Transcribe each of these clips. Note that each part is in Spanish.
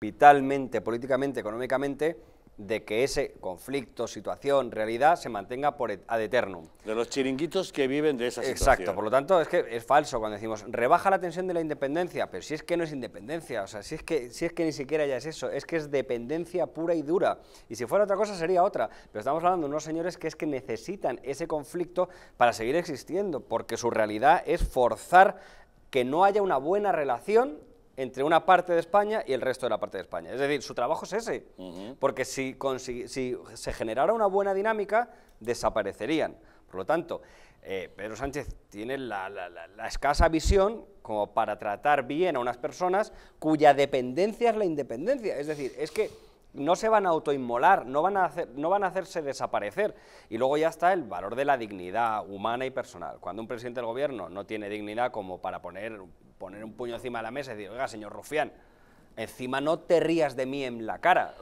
vitalmente, políticamente, económicamente, de que ese conflicto, situación, realidad se mantenga por ad eternum. De los chiringuitos que viven de esa situación. Exacto, por lo tanto es que es falso cuando decimos rebaja la tensión de la independencia, pero si es que no es independencia, o sea, si es que, si es que ni siquiera ya es eso, es que es dependencia pura y dura, y si fuera otra cosa sería otra, pero estamos hablando de unos señores que es que necesitan ese conflicto para seguir existiendo, porque su realidad es forzar que no haya una buena relación entre una parte de España y el resto de la parte de España. Es decir, su trabajo es ese, porque si, si, se generara una buena dinámica, desaparecerían. Por lo tanto, eh, Pedro Sánchez tiene la, escasa visión como para tratar bien a unas personas cuya dependencia es la independencia. Es decir, es que no se van a autoinmolar, no van a, no van a hacerse desaparecer. Y luego ya está el valor de la dignidad humana y personal. Cuando un presidente del gobierno no tiene dignidad como para poner poner un puño encima de la mesa y decir, oiga, señor Rufián, encima no te rías de mí en la cara.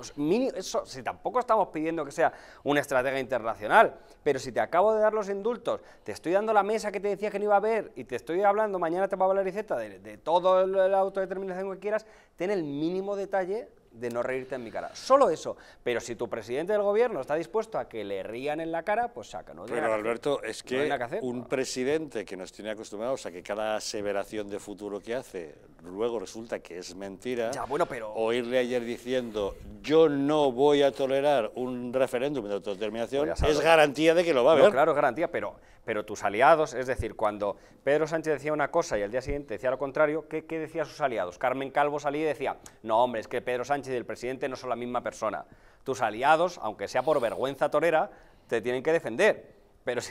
eso, si tampoco estamos pidiendo que sea una estrategia internacional, pero si te acabo de dar los indultos, te estoy dando la mesa que te decía que no iba a haber y te estoy hablando mañana te va a hablar y de, de toda la autodeterminación que quieras, ten el mínimo detalle de no reírte en mi cara. Solo eso. Pero si tu presidente del gobierno está dispuesto a que le rían en la cara, pues saca. No Pero Alberto, es que, un presidente que nos tiene acostumbrados a que cada aseveración de futuro que hace luego resulta que es mentira. Ya, bueno, pero... Oírle ayer diciendo, yo no voy a tolerar un referéndum de autodeterminación, pues es garantía de que lo va a haber. claro, es garantía, pero, pero tus aliados, es decir, cuando Pedro Sánchez decía una cosa y al día siguiente decía lo contrario, ¿qué, qué decía sus aliados? Carmen Calvo salía y decía, no, hombre, es que Pedro Sánchez y el presidente no son la misma persona. Tus aliados, aunque sea por vergüenza torera, te tienen que defender. Pero si